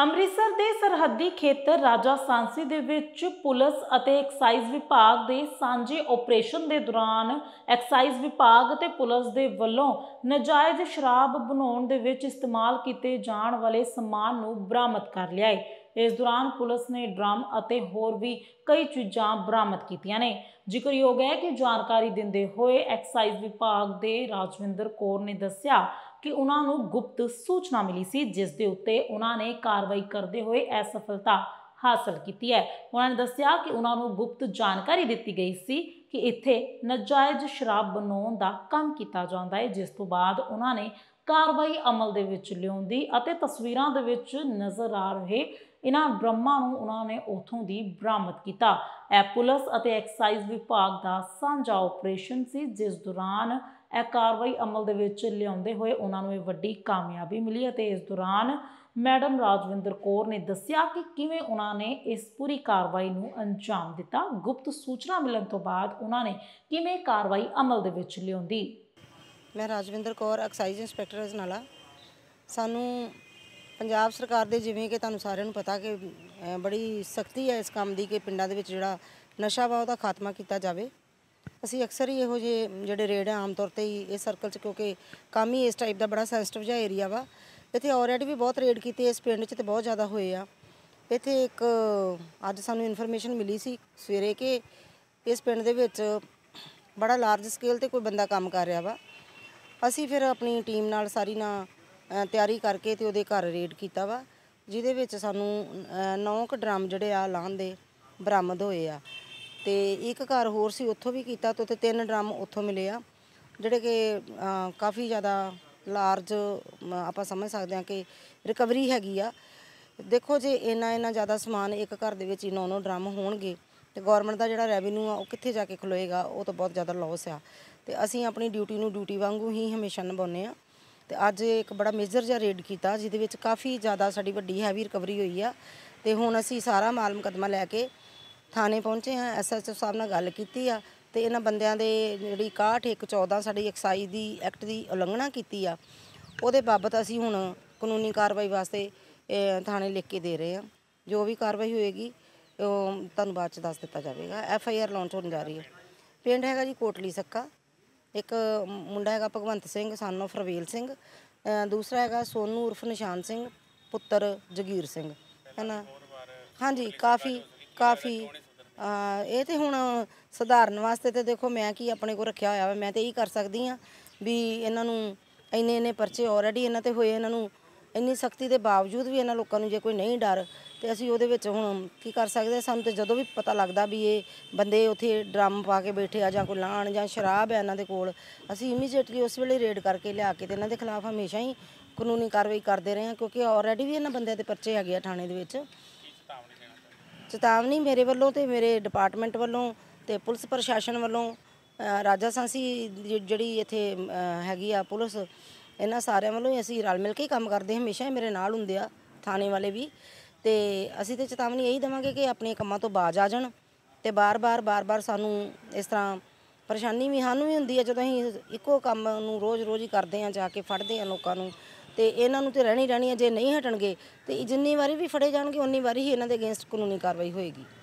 ਅੰਮ੍ਰਿਤਸਰ ਦੇ ਸਰਹੱਦੀ ਖੇਤਰ ਰਾਜਾ ਸਾਂਸੀ ਦੇ ਵਿੱਚ ਪੁਲਿਸ ਅਤੇ ਐਕਸਾਈਜ਼ ਵਿਭਾਗ ਦੇ ਸਾਂਝੇ ਆਪਰੇਸ਼ਨ ਦੇ ਦੌਰਾਨ ਐਕਸਾਈਜ਼ ਵਿਭਾਗ ਅਤੇ ਪੁਲਿਸ ਦੇ ਵੱਲੋਂ ਨਜਾਇਜ਼ ਸ਼ਰਾਬ ਬਣਾਉਣ ਦੇ ਵਿੱਚ ਇਸਤੇਮਾਲ ਕੀਤੇ ਜਾਣ ਵਾਲੇ ਸਮਾਨ ਨੂੰ ਬਰਾਮਦ ਕਰ ਲਿਆ ਹੈ ਇਸ ਦੌਰਾਨ ਪੁਲਿਸ ਨੇ ਡਰਮ ਅਤੇ ਹੋਰ ਵੀ ਕਈ ਚੀਜ਼ਾਂ ਬਰਾਮਦ ਕੀਤੀਆਂ ਨੇ ਜ਼ਿਕਰਯੋਗ ਹੈ ਕਿ ਜਾਣਕਾਰੀ ਦਿੰਦੇ ਹੋਏ ਐਕਸਾਈਜ਼ ਵਿਭਾਗ ਦੇ ਰਾਜਵਿੰਦਰ ਕੌਰ ਨੇ ਦੱਸਿਆ ਕਿ ਉਹਨਾਂ ਨੂੰ ਗੁਪਤ ਸੂਚਨਾ ਮਿਲੀ ਸੀ ਜਿਸ ਦੇ ਉੱਤੇ ਉਹਨਾਂ ਨੇ ਕਾਰਵਾਈ ਕਰਦੇ ਹੋਏ ਇਹ ਸਫਲਤਾ ਹਾਸਲ ਕੀਤੀ ਹੈ ਉਹਨਾਂ ਨੇ ਦੱਸਿਆ ਕਿ ਉਹਨਾਂ ਨੂੰ ਗੁਪਤ ਜਾਣਕਾਰੀ ਦਿੱਤੀ ਗਈ ਸੀ ਕਿ ਇੱਥੇ ਨਜਾਇਜ਼ ਸ਼ਰਾਬ ਬਣਾਉਣ ਦਾ ਕੰਮ ਕੀਤਾ ਜਾਂਦਾ ਹੈ ਜਿਸ ਤੋਂ ਬਾਅਦ ਉਹਨਾਂ ਨੇ ਕਾਰਵਾਈ ਅਮਲ ਦੇ ਵਿੱਚ ਲਿਆਉਂਦੀ ਅਤੇ ਤਸਵੀਰਾਂ ਦੇ ਵਿੱਚ ਨਜ਼ਰ ਆ ਰਹੇ ਇਹਨਾਂ ਬ੍ਰਹਮਾ ਨੂੰ ਉਹਨਾਂ ਨੇ ਉਥੋਂ ਦੀ ਬਰਾਮਦ ਕੀਤਾ ਐਪੂਲਸ ਅਤੇ ਐਕਸਾਈਜ਼ ਵਿਭਾਗ ਦਾ ਸਾਂਝਾ ਆਪਰੇਸ਼ਨ ਸੀ ਜਿਸ ਦੌਰਾਨ ਇਹ ਕਾਰਵਾਈ ਅਮਲ ਦੇ ਵਿੱਚ ਲਿਆਉਂਦੇ ਹੋਏ ਉਹਨਾਂ ਨੂੰ ਇਹ ਵੱਡੀ ਕਾਮਯਾਬੀ ਮਿਲੀ ਅਤੇ ਇਸ ਦੌਰਾਨ ਮੈਡਮ ਰਾਜਵਿੰਦਰ ਕੌਰ ਨੇ ਦੱਸਿਆ ਕਿ ਕਿਵੇਂ ਉਹਨਾਂ ਨੇ ਇਸ ਪੂਰੀ ਕਾਰਵਾਈ ਨੂੰ ਅੰਜਾਮ ਦਿੱਤਾ ਗੁਪਤ ਸੂਚਨਾ ਮਿਲਣ ਤੋਂ ਬਾਅਦ ਉਹਨਾਂ ਨੇ ਕਿਵੇਂ ਕਾਰਵਾਈ ਅਮਲ ਦੇ ਵਿੱਚ ਲਿਆਉਂਦੀ ਮੈਂ ਰਾਜਵਿੰਦਰ ਕੌਰ ਐਕਸਾਈਜ਼ ਇੰਸਪੈਕਟਰ ਅਜਨਾਲਾ ਸਾਨੂੰ ਪੰਜਾਬ ਸਰਕਾਰ ਦੇ ਜਿਵੇਂ ਕਿ ਤੁਹਾਨੂੰ ਸਾਰਿਆਂ ਨੂੰ ਪਤਾ ਕਿ ਬੜੀ ਸਖਤੀ ਹੈ ਇਸ ਕੰਮ ਦੀ ਕਿ ਪਿੰਡਾਂ ਦੇ ਵਿੱਚ ਜਿਹੜਾ ਨਸ਼ਾ ਵਾ ਉਹਦਾ ਖਾਤਮਾ ਕੀਤਾ ਜਾਵੇ ਅਸੀਂ ਅਕਸਰ ਹੀ ਇਹੋ ਜਿਹੇ ਜਿਹੜੇ ਰੇਡ ਆ ਆਮ ਤੌਰ ਤੇ ਹੀ ਇਹ ਸਰਕਲ 'ਚ ਕਿਉਂਕਿ ਕੰਮ ਹੀ ਇਸ ਟਾਈਪ ਦਾ ਬੜਾ ਸੈਂਸਿਟਿਵ ਜਿਹਾ ਏਰੀਆ ਵਾ ਇੱਥੇ ਆਲਰੇਡੀ ਵੀ ਬਹੁਤ ਰੇਡ ਕੀਤੇ ਇਸ ਪਿੰਡ 'ਚ ਤੇ ਬਹੁਤ ਜ਼ਿਆਦਾ ਹੋਏ ਆ ਇੱਥੇ ਇੱਕ ਅੱਜ ਸਾਨੂੰ ਇਨਫੋਰਮੇਸ਼ਨ ਮਿਲੀ ਸੀ ਸਵੇਰੇ ਕਿ ਇਸ ਪਿੰਡ ਦੇ ਵਿੱਚ ਬੜਾ ਲਾਰਜ ਸਕੇਲ ਤੇ ਕੋਈ ਬੰਦਾ ਕੰਮ ਕਰ ਰਿਹਾ ਵਾ ਅਸੀਂ ਫਿਰ ਆਪਣੀ ਟੀਮ ਨਾਲ ਸਾਰੀ ਨਾ ਤਿਆਰੀ ਕਰਕੇ ਤੇ ਉਹਦੇ ਘਰ ਰੇਡ ਕੀਤਾ ਵਾ ਜਿਹਦੇ ਵਿੱਚ ਸਾਨੂੰ ਨੌਂ ਕ ਡਰਮ ਜਿਹੜੇ ਆ ਲਾਂਹ ਦੇ ਬਰਾਮਦ ਹੋਏ ਆ ਤੇ ਇੱਕ ਘਰ ਹੋਰ ਸੀ ਉੱਥੋਂ ਵੀ ਕੀਤਾ ਤੇ ਉੱਥੇ ਤਿੰਨ ਡਰਮ ਉੱਥੋਂ ਮਿਲੇ ਆ ਜਿਹੜੇ ਕਿ ਕਾਫੀ ਜ਼ਿਆਦਾ ਲਾਰਜ ਆਪਾਂ ਸਮਝ ਸਕਦੇ ਆ ਕਿ ਰਿਕਵਰੀ ਹੈਗੀ ਆ ਦੇਖੋ ਜੇ ਇੰਨਾ ਇੰਨਾ ਜ਼ਿਆਦਾ ਸਮਾਨ ਇੱਕ ਘਰ ਦੇ ਵਿੱਚ ਹੀ ਨੌ ਨੌ ਡਰਮ ਹੋਣਗੇ ਤੇ ਗਵਰਨਮੈਂਟ ਦਾ ਜਿਹੜਾ ਰੈਵਨਿਊ ਆ ਉਹ ਕਿੱਥੇ ਜਾ ਕੇ ਖਲੋਏਗਾ ਉਹ ਤਾਂ ਬਹੁਤ ਜ਼ਿਆਦਾ ਲਾਸ ਆ ਤੇ ਅਸੀਂ ਆਪਣੀ ਡਿਊਟੀ ਨੂੰ ਡਿਊਟੀ ਵਾਂਗੂ ਹੀ ਹਮੇਸ਼ਾ ਨਿਭਾਉਂਦੇ ਆ ਤੇ ਅੱਜ ਇੱਕ ਬੜਾ ਮੇਜਰ ਜਿਹਾ ਰੇਡ ਕੀਤਾ ਜਿਹਦੇ ਵਿੱਚ ਕਾਫੀ ਜ਼ਿਆਦਾ ਸਾਡੀ ਵੱਡੀ ਹੈਵੀ ਰਿਕਵਰੀ ਹੋਈ ਆ ਤੇ ਹੁਣ ਅਸੀਂ ਸਾਰਾ ਮਾਲ ਮੁਕਦਮਾ ਲੈ ਕੇ ਥਾਣੇ ਪਹੁੰਚੇ ਹਾਂ ਐਸਐਸਓ ਸਾਹਿਬ ਨਾਲ ਗੱਲ ਕੀਤੀ ਆ ਤੇ ਇਹਨਾਂ ਬੰਦਿਆਂ ਦੇ ਜਿਹੜੀ 14 ਸਾਡੀ ਐਕਸਾਈਜ਼ ਦੀ ਐਕਟ ਦੀ ਉਲੰਘਣਾ ਕੀਤੀ ਆ ਉਹਦੇ ਬਾਬਤ ਅਸੀਂ ਹੁਣ ਕਾਨੂੰਨੀ ਕਾਰਵਾਈ ਵਾਸਤੇ ਥਾਣੇ ਲਿਖ ਕੇ ਦੇ ਰਹੇ ਆ ਜੋ ਵੀ ਕਾਰਵਾਈ ਹੋਏਗੀ ਤੁਹਾਨੂੰ ਬਾਅਦ ਚ ਦੱਸ ਦਿੱਤਾ ਜਾਵੇਗਾ ਐਫ ਆਈ ਆਰ ਲਾਂਚ ਹੋਣ ਜਾ ਰਹੀ ਹੈ ਪਿੰਡ ਹੈਗਾ ਜੀ ਕੋਟਲੀ ਸੱਕਾ ਇੱਕ ਮੁੰਡਾ ਹੈਗਾ ਭਗਵੰਤ ਸਿੰਘ ਸਾਨੋ ਰਵੀਲ ਸਿੰਘ ਦੂਸਰਾ ਹੈਗਾ ਸੋਨੂ ਉਰਫ ਨਿਸ਼ਾਨ ਸਿੰਘ ਪੁੱਤਰ ਜਗੀਰ ਸਿੰਘ ਹੈਨਾ ਹਾਂਜੀ ਕਾਫੀ ਕਾਫੀ ਇਹ ਤੇ ਹੁਣ ਸਧਾਰਨ ਵਾਸਤੇ ਤੇ ਦੇਖੋ ਮੈਂ ਕੀ ਆਪਣੇ ਕੋਲ ਰੱਖਿਆ ਹੋਇਆ ਵਾ ਮੈਂ ਤੇ ਇਹੀ ਕਰ ਸਕਦੀ ਆ ਵੀ ਇਹਨਾਂ ਨੂੰ ਇੰਨੇ ਇੰਨੇ ਪਰਚੇ ਆਲਰੇਡੀ ਇਹਨਾਂ ਤੇ ਹੋਏ ਇਹਨਾਂ ਨੂੰ ਇੰਨੀ ਸ਼ਕਤੀ ਦੇ ਬਾਵਜੂਦ ਵੀ ਇਹਨਾਂ ਲੋਕਾਂ ਨੂੰ ਜੇ ਕੋਈ ਨਹੀਂ ਡਰ ਤੇ ਅਸੀਂ ਉਹਦੇ ਵਿੱਚ ਹੁਣ ਕੀ ਕਰ ਸਕਦੇ ਸਾਨੂੰ ਤੇ ਜਦੋਂ ਵੀ ਪਤਾ ਲੱਗਦਾ ਵੀ ਇਹ ਬੰਦੇ ਉੱਥੇ ਡਰਮ ਪਾ ਕੇ ਬੈਠੇ ਆ ਜਾਂ ਕੋਈ ਲਾਣ ਜਾਂ ਸ਼ਰਾਬ ਹੈ ਇਹਨਾਂ ਦੇ ਕੋਲ ਅਸੀਂ ਇਮੀਡੀਏਟਲੀ ਉਸ ਵੇਲੇ ਰੇਡ ਕਰਕੇ ਲਿਆ ਕੇ ਤੇ ਇਹਨਾਂ ਦੇ ਖਿਲਾਫ ਹਮੇਸ਼ਾ ਹੀ ਕਾਨੂੰਨੀ ਕਾਰਵਾਈ ਕਰਦੇ ਰਹੇ ਹਾਂ ਕਿਉਂਕਿ ਆਲਰੇਡੀ ਵੀ ਇਹਨਾਂ ਬੰਦਿਆਂ ਦੇ ਪਰਚੇ ਆ ਆ ਥਾਣੇ ਦੇ ਵਿੱਚ ਚੇਤਾਵਨੀ ਮੇਰੇ ਵੱਲੋਂ ਤੇ ਮੇਰੇ ਡਿਪਾਰਟਮੈਂਟ ਵੱਲੋਂ ਤੇ ਪੁਲਿਸ ਪ੍ਰਸ਼ਾਸਨ ਵੱਲੋਂ ਰਾਜਾ ਸੰਸੀ ਜਿਹੜੀ ਇੱਥੇ ਹੈਗੀ ਆ ਪੁਲਿਸ ਇਹਨਾਂ ਸਾਰਿਆਂ ਵੱਲੋਂ ਅਸੀਂ ਰਲ ਮਿਲ ਕੇ ਹੀ ਕੰਮ ਕਰਦੇ ਹਮੇਸ਼ਾ ਹੀ ਮੇਰੇ ਨਾਲ ਹੁੰਦੇ ਆ ਥਾਣੇ ਵਾਲੇ ਵੀ ਤੇ ਅਸੀਂ ਤੇ ਚੇਤਾਵਨੀ ਇਹੀ ਦਵਾਂਗੇ ਕਿ ਆਪਣੇ ਕੰਮਾਂ ਤੋਂ ਬਾਜ ਆ ਜਾਣ ਤੇ ਬਾਰ-ਬਾਰ ਬਾਰ-ਬਾਰ ਸਾਨੂੰ ਇਸ ਤਰ੍ਹਾਂ ਪਰੇਸ਼ਾਨੀ ਵੀ ਸਾਨੂੰ ਵੀ ਹੁੰਦੀ ਹੈ ਜਦੋਂ ਅਸੀਂ ਇੱਕੋ ਕੰਮ ਨੂੰ ਰੋਜ਼-ਰੋਜ਼ ਹੀ ਕਰਦੇ ਆ ਜਾ ਕੇ ਫੜਦੇ ਆ ਲੋਕਾਂ ਨੂੰ ਤੇ ਇਹਨਾਂ ਨੂੰ ਤੇ ਰਹਿਣੀ ਰਹਿਣੀ ਹੈ ਜੇ ਨਹੀਂ ਹਟਣਗੇ ਤੇ ਜਿੰਨੀ ਵਾਰੀ ਵੀ ਫੜੇ ਜਾਣਗੇ ਉਨੀ ਵਾਰੀ ਹੀ ਇਹਨਾਂ ਦੇ ਅਗੇਂਸਟ ਕਾਨੂੰਨੀ ਕਾਰਵਾਈ ਹੋਏਗੀ